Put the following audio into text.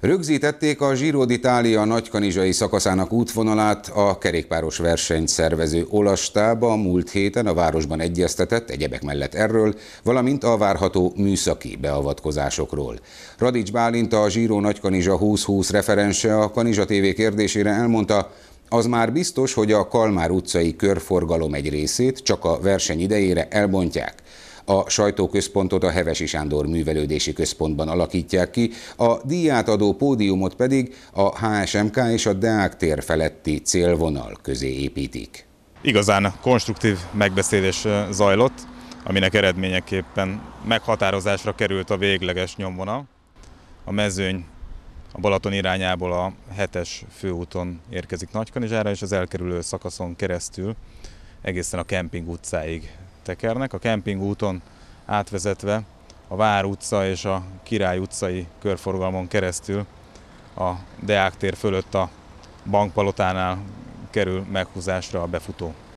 Rögzítették a Giro d'Italia nagykanizsai szakaszának útvonalát a kerékpáros versenyt szervező Olastába múlt héten a városban egyeztetett egyebek mellett erről, valamint a várható műszaki beavatkozásokról. Radics Bálint a Giro nagykanizsa 2020 referense a Kanizsa TV kérdésére elmondta, az már biztos, hogy a Kalmár utcai körforgalom egy részét csak a verseny idejére elbontják. A sajtóközpontot a Hevesi Sándor Művelődési Központban alakítják ki, a díját adó pódiumot pedig a HSMK és a Deák tér feletti célvonal közé építik. Igazán konstruktív megbeszélés zajlott, aminek eredményeképpen meghatározásra került a végleges nyomvonal. A mezőny a Balaton irányából a 7-es főúton érkezik Nagykanizsára, és az elkerülő szakaszon keresztül egészen a kemping utcáig tekernek, a úton átvezetve a Vár utca és a Király utcai körforgalmon keresztül a Deák tér fölött a bankpalotánál kerül meghúzásra a befutó.